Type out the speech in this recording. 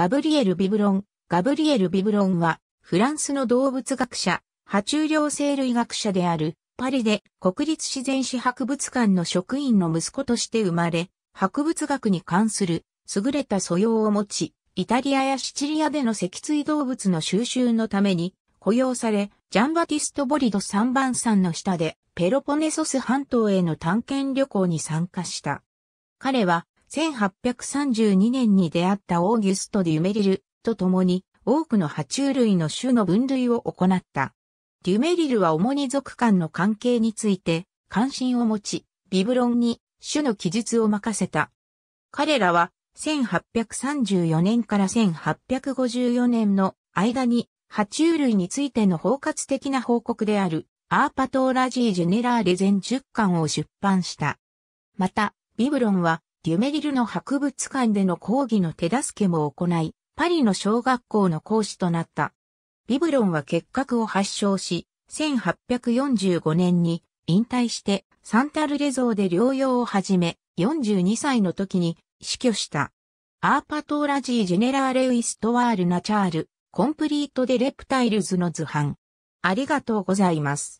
ガブリエル・ビブロン。ガブリエル・ビブロンは、フランスの動物学者、爬虫両生類学者である、パリで国立自然史博物館の職員の息子として生まれ、博物学に関する優れた素養を持ち、イタリアやシチリアでの脊椎動物の収集のために雇用され、ジャンバティスト・ボリド3番山の下でペロポネソス半島への探検旅行に参加した。彼は1832年に出会ったオーギュスト・デュメリルと共に多くの爬虫類の種の分類を行った。デュメリルは主に属間の関係について関心を持ち、ビブロンに種の記述を任せた。彼らは1834年から1854年の間に爬虫類についての包括的な報告であるアーパトーラジー・ジェネラーレ全10巻を出版した。また、ビブロンはデュメリルの博物館での講義の手助けも行い、パリの小学校の講師となった。ビブロンは結核を発症し、1845年に引退してサンタルレゾーで療養を始め、42歳の時に死去した。アーパトーラジー・ジェネラーレウイストワール・ナチャール、コンプリート・デ・レプタイルズの図版。ありがとうございます。